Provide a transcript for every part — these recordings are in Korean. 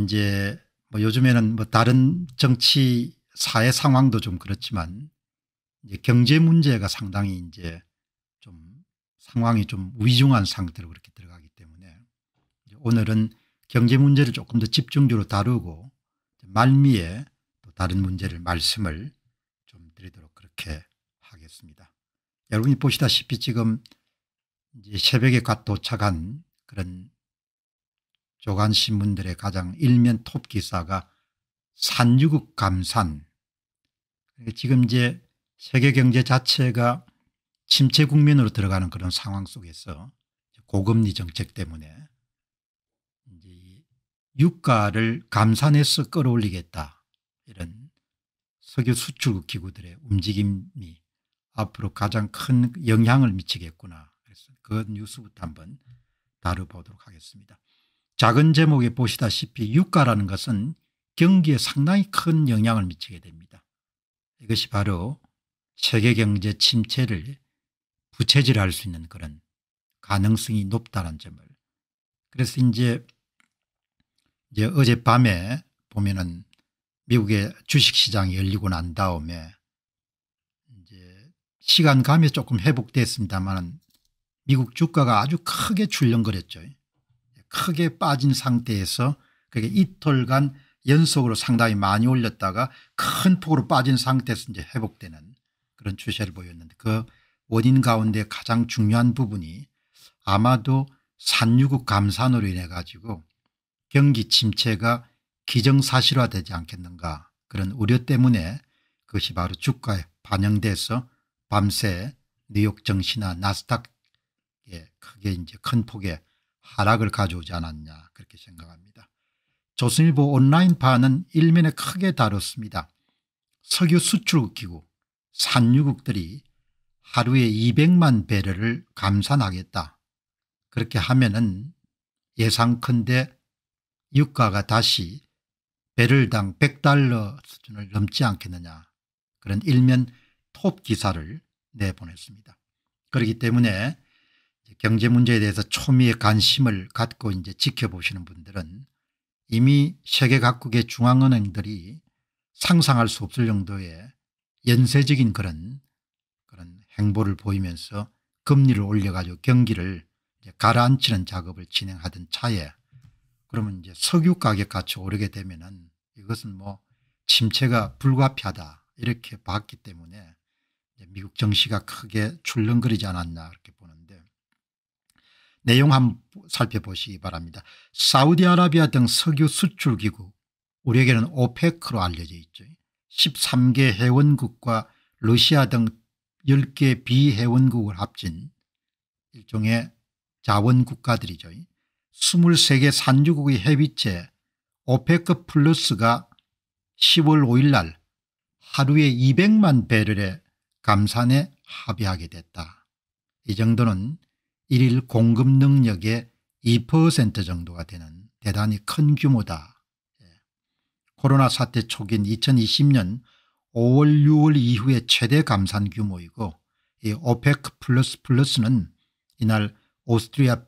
이제 뭐 요즘에는 뭐 다른 정치 사회 상황도 좀 그렇지만 이제 경제 문제가 상당히 이제 좀 상황이 좀 위중한 상태로 그렇게 들어가기 때문에 오늘은 경제 문제를 조금 더 집중적으로 다루고 말미에 또 다른 문제를 말씀을 좀 드리도록 그렇게 하겠습니다. 여러분이 보시다시피 지금 이제 새벽에 갓 도착한 그런 조간신문들의 가장 일면 톱 기사가 산유국 감산 지금 이제 세계 경제 자체가 침체 국면으로 들어가는 그런 상황 속에서 고금리 정책 때문에 이제 유가를 감산해서 끌어올리겠다 이런 석유 수출국 기구들의 움직임이 앞으로 가장 큰 영향을 미치겠구나 그래서 그 뉴스부터 한번 다뤄보도록 하겠습니다. 작은 제목에 보시다시피 유가라는 것은 경기에 상당히 큰 영향을 미치게 됩니다. 이것이 바로 세계 경제 침체를 부채질할 수 있는 그런 가능성이 높다는 점을 그래서 이제, 이제 어젯밤에 보면은 미국의 주식시장이 열리고 난 다음에 이제 시간 감이 조금 회복됐습니다만 미국 주가가 아주 크게 출렁거렸죠. 크게 빠진 상태에서 그게 이틀간 연속으로 상당히 많이 올렸다가 큰 폭으로 빠진 상태에서 이제 회복되는 그런 추세를 보였는데 그 원인 가운데 가장 중요한 부분이 아마도 산유국 감산으로 인해 가지고 경기 침체가 기정사실화되지 않겠는가 그런 우려 때문에 그것이 바로 주가에 반영돼서 밤새 뉴욕 정시나 나스닥에 크게 이제 큰 폭의 하락을 가져오지 않았냐 그렇게 생각합니다. 조선일보 온라인판은 일면에 크게 다뤘습니다. 석유 수출국기구 산유국들이 하루에 200만 배럴을 감산하겠다. 그렇게 하면 은 예상컨대 유가가 다시 배럴당 100달러 수준을 넘지 않겠느냐 그런 일면 톱 기사를 내보냈습니다. 그렇기 때문에 경제 문제에 대해서 초미의 관심을 갖고 이제 지켜보시는 분들은 이미 세계 각국의 중앙은행들이 상상할 수 없을 정도의 연쇄적인 그런 그런 행보를 보이면서 금리를 올려가지고 경기를 가라앉히는 작업을 진행하던 차에 그러면 이제 석유 가격 같이 오르게 되면은 이것은 뭐 침체가 불가피하다 이렇게 봤기 때문에 미국 정시가 크게 출렁거리지 않았나 이렇게 보는 내용 한번 살펴보시기 바랍니다. 사우디아라비아 등 석유 수출기구 우리에게는 오페크로 알려져 있죠. 13개 회원국과 러시아 등 10개 비회원국을 합친 일종의 자원국가들이죠. 23개 산주국의 해비체 오페크 플러스가 10월 5일 날 하루에 200만 배럴의 감산에 합의하게 됐다. 이 정도는 일일 공급 능력의 2% 정도가 되는 대단히 큰 규모다. 예. 코로나 사태 초기인 2020년 5월 6월 이후의 최대 감산 규모이고 이 오페크 플러스 플러스는 이날 오스트리아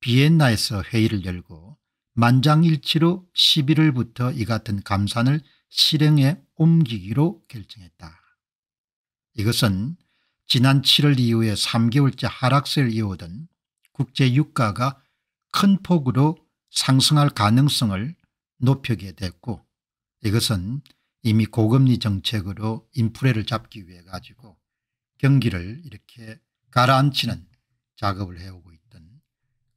비엔나에서 회의를 열고 만장일치로 11월부터 이 같은 감산을 실행에 옮기기로 결정했다. 이것은 지난 7월 이후에 3개월째 하락세를 이어오던 국제유가가 큰 폭으로 상승할 가능성을 높이게 됐고 이것은 이미 고금리 정책으로 인플레를 잡기 위해 가지고 경기를 이렇게 가라앉히는 작업을 해오고 있던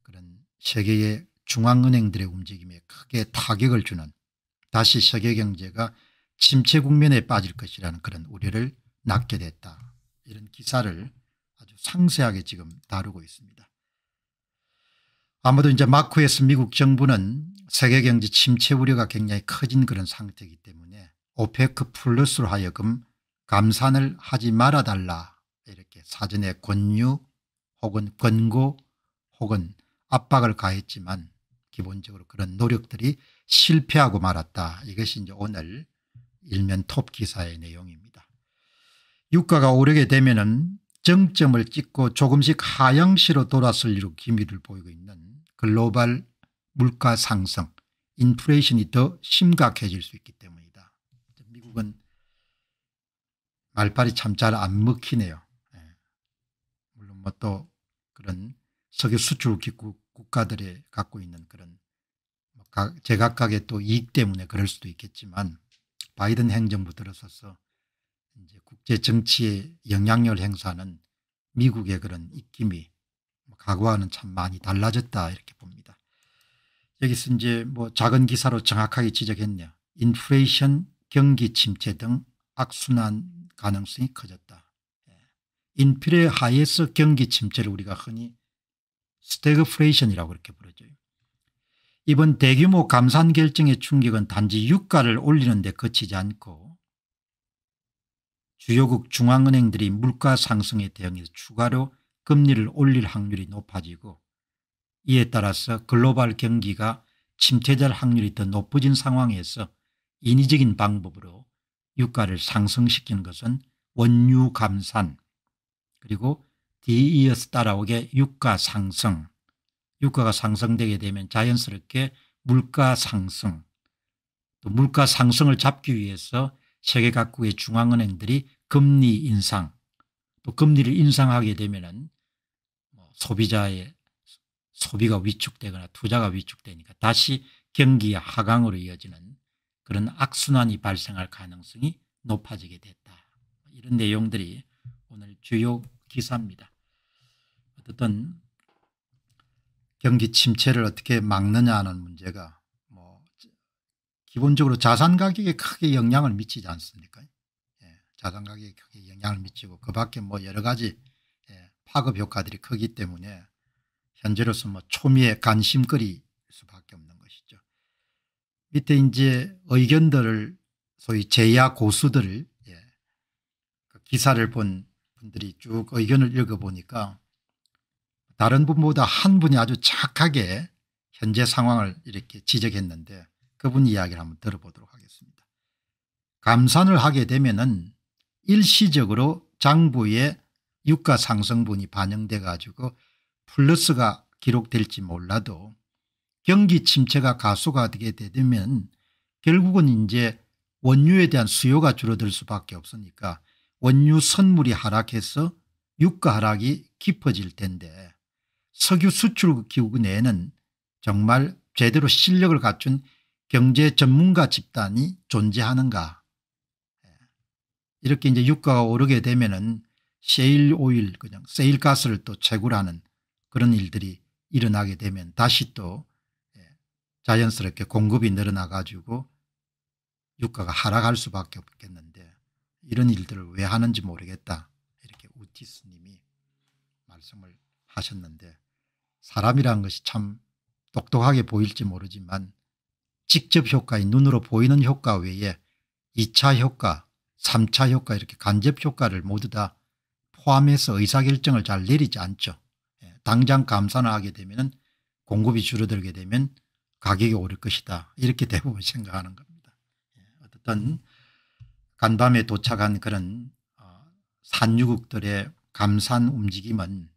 그런 세계의 중앙은행들의 움직임에 크게 타격을 주는 다시 세계 경제가 침체 국면에 빠질 것이라는 그런 우려를 낳게 됐다. 이런 기사를 아주 상세하게 지금 다루고 있습니다. 아무도 이제 마크에서 미국 정부는 세계 경제 침체 우려가 굉장히 커진 그런 상태이기 때문에 오페크 플러스로 하여금 감산을 하지 말아달라 이렇게 사전에 권유 혹은 권고 혹은 압박을 가했지만 기본적으로 그런 노력들이 실패하고 말았다. 이것이 이제 오늘 일면 톱 기사의 내용입니다. 유가가 오르게 되면 은 정점을 찍고 조금씩 하향시로 돌아설 이로 기미를 보이고 있는 글로벌 물가 상승 인플레이션이 더 심각해질 수 있기 때문이다. 미국은 말발이 참 잘 안 먹히네요. 예. 물론 뭐 또 그런 석유 수출 국가들이 갖고 있는 그런 뭐 제각각의 또 이익 때문에 그럴 수도 있겠지만 바이든 행정부 들어서서 이제 국제 정치에 영향력을 행사하는 미국의 그런 입김이 과거와는 참 많이 달라졌다 이렇게 봅니다. 여기서 이제 뭐 작은 기사로 정확하게 지적했네요. 인플레이션, 경기 침체 등 악순환 가능성이 커졌다. 예. 인플레 하에서 경기 침체를 우리가 흔히 스태그플레이션이라고 이렇게 부르죠. 이번 대규모 감산 결정의 충격은 단지 유가를 올리는 데 그치지 않고 주요국 중앙은행들이 물가 상승에 대응해서 추가로 금리를 올릴 확률이 높아지고 이에 따라서 글로벌 경기가 침체될 확률이 더 높아진 상황에서 인위적인 방법으로 유가를 상승시키는 것은 원유 감산 그리고 뒤이어서 e 따라오게 유가 상승 유가가 상승되게 되면 자연스럽게 물가 상승 또 물가 상승을 잡기 위해서 세계 각국의 중앙은행들이 금리 인상 또 금리를 인상하게 되면 뭐 소비자의 소비가 위축되거나 투자가 위축되니까 다시 경기 하강으로 이어지는 그런 악순환이 발생할 가능성이 높아지게 됐다. 이런 내용들이 오늘 주요 기사입니다. 어쨌든 경기 침체를 어떻게 막느냐 하는 문제가 뭐 기본적으로 자산 가격에 크게 영향을 미치지 않습니까? 예, 자산 가격에 크게 영향을 미치고 그 밖에 뭐 여러 가지 예, 파급 효과들이 크기 때문에 현재로서 뭐 초미의 관심거리일 수밖에 없는 것이죠. 밑에 이제 의견들을 소위 제야 고수들을 예, 그 기사를 본 분들이 쭉 의견을 읽어보니까 다른 분보다 한 분이 아주 착하게 현재 상황을 이렇게 지적했는데 그분 이야기를 한번 들어보도록 하겠습니다. 감산을 하게 되면은 일시적으로 장부의 유가 상승분이 반영돼 가지고 플러스가 기록될지 몰라도 경기 침체가 가수가 되게 되면 결국은 이제 원유에 대한 수요가 줄어들 수밖에 없으니까 원유 선물이 하락해서 유가 하락이 깊어질 텐데 석유 수출 기구 내에는 정말 제대로 실력을 갖춘 경제 전문가 집단이 존재하는가 예. 이렇게 이제 유가가 오르게 되면은 세일 오일 그냥 세일 가스를 또 채굴하는 그런 일들이 일어나게 되면 다시 또 예, 자연스럽게 공급이 늘어나 가지고 유가가 하락할 수밖에 없겠는데 이런 일들을 왜 하는지 모르겠다 이렇게 우티스님이 말씀을 하셨는데 사람이란 것이 참 똑똑하게 보일지 모르지만 직접 효과인 눈으로 보이는 효과 외에 2차 효과 3차 효과 이렇게 간접 효과를 모두 다 포함해서 의사결정을 잘 내리지 않죠. 예, 당장 감산을 하게 되면 공급이 줄어들게 되면 가격이 오를 것이다 이렇게 대부분 생각하는 겁니다. 예, 어쨌든 간밤에 도착한 그런 어, 산유국들의 감산 움직임은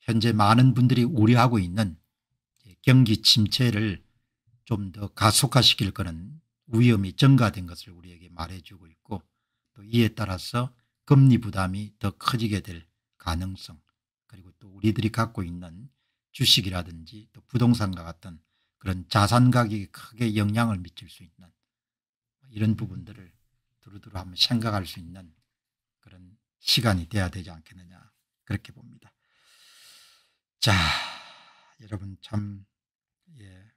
현재 많은 분들이 우려하고 있는 예, 경기 침체를 좀더 가속화시킬 거는 위험이 증가된 것을 우리에게 말해주고 있고 또 이에 따라서 금리 부담이 더 커지게 될 가능성 그리고 또 우리들이 갖고 있는 주식이라든지 또 부동산과 같은 그런 자산 가격이 크게 영향을 미칠 수 있는 이런 부분들을 두루두루 한번 생각할 수 있는 그런 시간이 돼야 되지 않겠느냐 그렇게 봅니다. 자 여러분 참 예.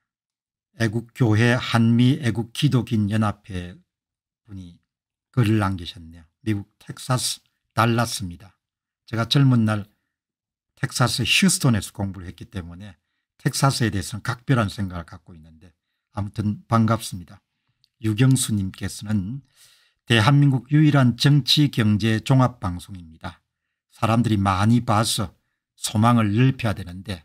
애국교회 한미 애국기독인연합회 분이 글을 남기셨네요. 미국 텍사스 달랐습니다 제가 젊은 날 텍사스 휴스턴에서 공부를 했기 때문에 텍사스에 대해서는 각별한 생각을 갖고 있는데 아무튼 반갑습니다. 유경수님께서는 대한민국 유일한 정치 경제 종합방송입니다. 사람들이 많이 봐서 소망을 넓혀야 되는데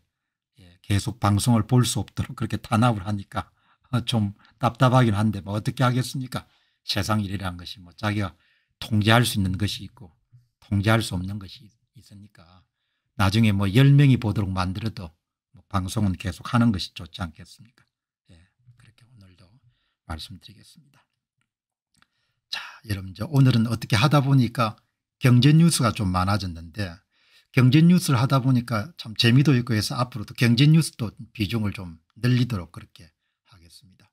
계속 방송을 볼 수 없도록 그렇게 탄압을 하니까 좀 답답하긴 한데 뭐 어떻게 하겠습니까 세상 일이라는 것이 뭐 자기가 통제할 수 있는 것이 있고 통제할 수 없는 것이 있으니까 나중에 뭐 10명이 보도록 만들어도 뭐 방송은 계속 하는 것이 좋지 않겠습니까 예, 그렇게 오늘도 말씀드리겠습니다 자 여러분 저 오늘은 어떻게 하다 보니까 경제 뉴스가 좀 많아졌는데 경제뉴스를 하다 보니까 참 재미도 있고 해서 앞으로도 경제뉴스도 비중을 좀 늘리도록 그렇게 하겠습니다.